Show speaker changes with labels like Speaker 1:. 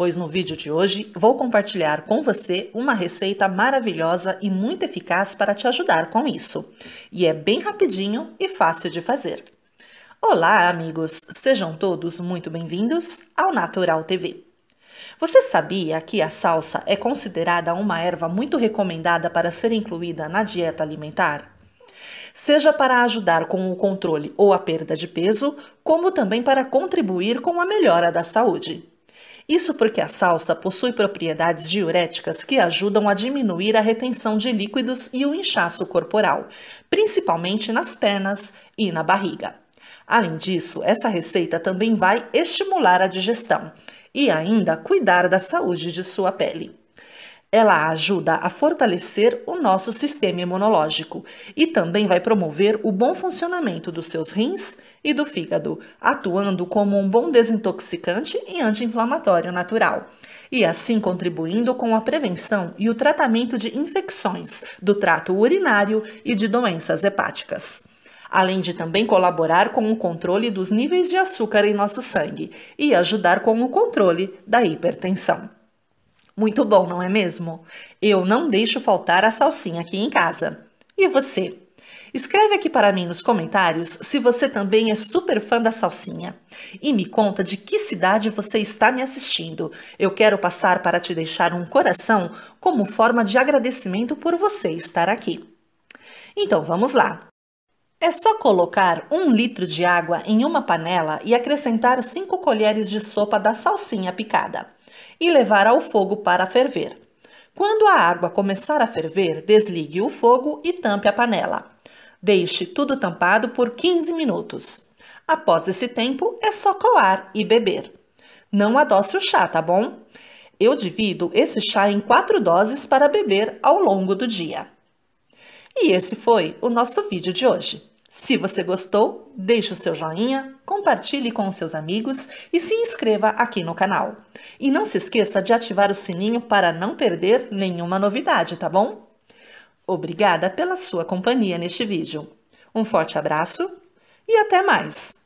Speaker 1: pois no vídeo de hoje vou compartilhar com você uma receita maravilhosa e muito eficaz para te ajudar com isso. E é bem rapidinho e fácil de fazer. Olá, amigos! Sejam todos muito bem-vindos ao Natural TV. Você sabia que a salsa é considerada uma erva muito recomendada para ser incluída na dieta alimentar? Seja para ajudar com o controle ou a perda de peso, como também para contribuir com a melhora da saúde. Isso porque a salsa possui propriedades diuréticas que ajudam a diminuir a retenção de líquidos e o inchaço corporal, principalmente nas pernas e na barriga. Além disso, essa receita também vai estimular a digestão e ainda cuidar da saúde de sua pele. Ela ajuda a fortalecer o nosso sistema imunológico e também vai promover o bom funcionamento dos seus rins e do fígado, atuando como um bom desintoxicante e anti-inflamatório natural, e assim contribuindo com a prevenção e o tratamento de infecções do trato urinário e de doenças hepáticas além de também colaborar com o controle dos níveis de açúcar em nosso sangue e ajudar com o controle da hipertensão. Muito bom, não é mesmo? Eu não deixo faltar a salsinha aqui em casa. E você? Escreve aqui para mim nos comentários se você também é super fã da salsinha. E me conta de que cidade você está me assistindo. Eu quero passar para te deixar um coração como forma de agradecimento por você estar aqui. Então vamos lá! É só colocar um litro de água em uma panela e acrescentar 5 colheres de sopa da salsinha picada e levar ao fogo para ferver. Quando a água começar a ferver, desligue o fogo e tampe a panela. Deixe tudo tampado por 15 minutos. Após esse tempo, é só coar e beber. Não adoce o chá, tá bom? Eu divido esse chá em quatro doses para beber ao longo do dia. E esse foi o nosso vídeo de hoje. Se você gostou, deixe o seu joinha, compartilhe com seus amigos e se inscreva aqui no canal. E não se esqueça de ativar o sininho para não perder nenhuma novidade, tá bom? Obrigada pela sua companhia neste vídeo. Um forte abraço e até mais!